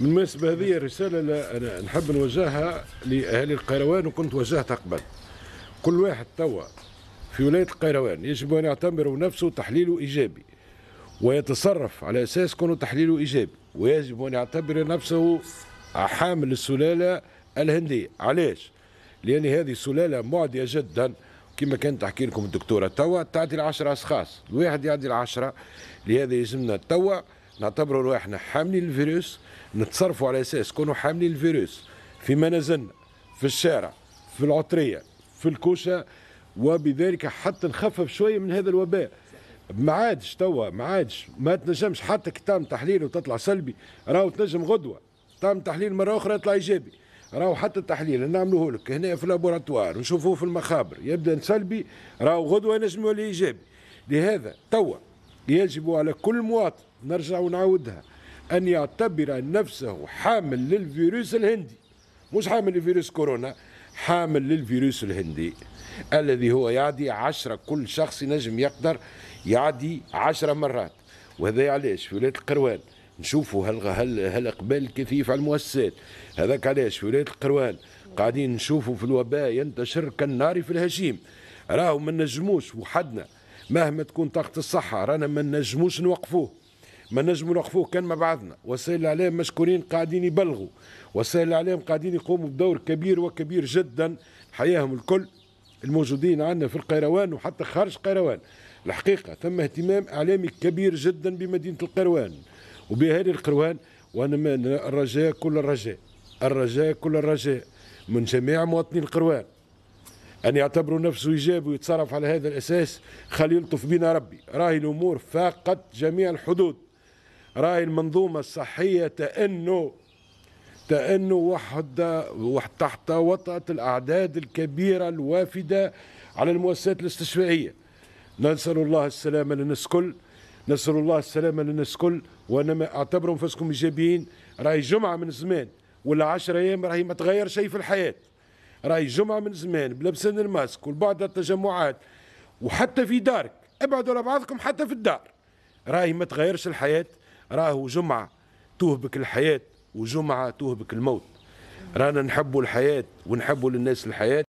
بالمناسبة هذه رسالة أنا نحب نوجهها لأهالي القيروان وكنت وجهتها قبل كل واحد توا في ولاية القيروان يجب أن يعتبر نفسه تحليله إيجابي ويتصرف على أساس كونه تحليله إيجابي ويجب أن يعتبر نفسه حامل السلالة الهندية علاش؟ لأن هذه السلالة معدية جداً كما كانت تحكي لكم الدكتورة توا تعدي العشرة أشخاص الواحد يعدي العشرة لهذا يلزمنا توا نعتبروا احنا حاملين الفيروس نتصرفوا على اساس كونوا حاملين الفيروس في منازلنا في الشارع في العطريه في الكوشه وبذلك حتى نخفف شويه من هذا الوباء ما عادش توا ما عادش ما تنجمش حتى كي تعمل تحليل وتطلع سلبي راهو تنجم غدوه تعمل تحليل مره اخرى يطلع ايجابي راهو حتى التحليل نعملوه لك هنا في اللابوراتوار نشوفوه في المخابر يبدا سلبي راهو غدوه نجم يولي ايجابي لهذا توا يجب على كل مواطن نرجع ونعاودها أن يعتبر نفسه حامل للفيروس الهندي مش حامل لفيروس كورونا حامل للفيروس الهندي الذي هو يعدي عشرة كل شخص نجم يقدر يعدي عشرة مرات وهذا علاش في ولاية القروان نشوفوا هل هل هالاقبال الكثيف على المؤسسات هذاك علاش في ولايه القروان قاعدين نشوفوا في الوباء ينتشر كالنار في الهشيم راهو ما نجموش وحدنا مهما تكون طاقة الصحة رانا ما نجموش نوقفوه ما نجموا نوقفوه كان مع بعضنا وسائل الاعلام مشكورين قاعدين يبلغوا وسائل الاعلام قاعدين يقوموا بدور كبير وكبير جدا حياهم الكل الموجودين عندنا في القيروان وحتى خارج القيروان الحقيقة ثم اهتمام إعلامي كبير جدا بمدينة القيروان وبأهالي القيروان وأنا الرجاء كل الرجاء الرجاء كل الرجاء من جميع مواطني القيروان أن يعتبروا نفسه إيجابي ويتصرف على هذا الأساس خلي يلطف بنا ربي راهي الأمور فاقت جميع الحدود راهي المنظومة الصحية تأنه تأنه وحد تحت وطأة الأعداد الكبيرة الوافدة على المؤسسات الاستشفائية نسأل الله السلامة للناس كل نسأل الله السلامة للناس كل وأنا أعتبروا أنفسكم إيجابيين راهي جمعة من زمان ولا عشرة أيام راهي ما تغير شيء في الحياة راهي جمعه من زمان بلبسان الماسك والبعد التجمعات وحتى في دارك ابعدوا على بعضكم حتى في الدار راهي ما تغيرش الحياه راهو جمعه توهبك الحياه وجمعه توهبك الموت رانا نحبوا الحياه ونحبوا للناس الحياه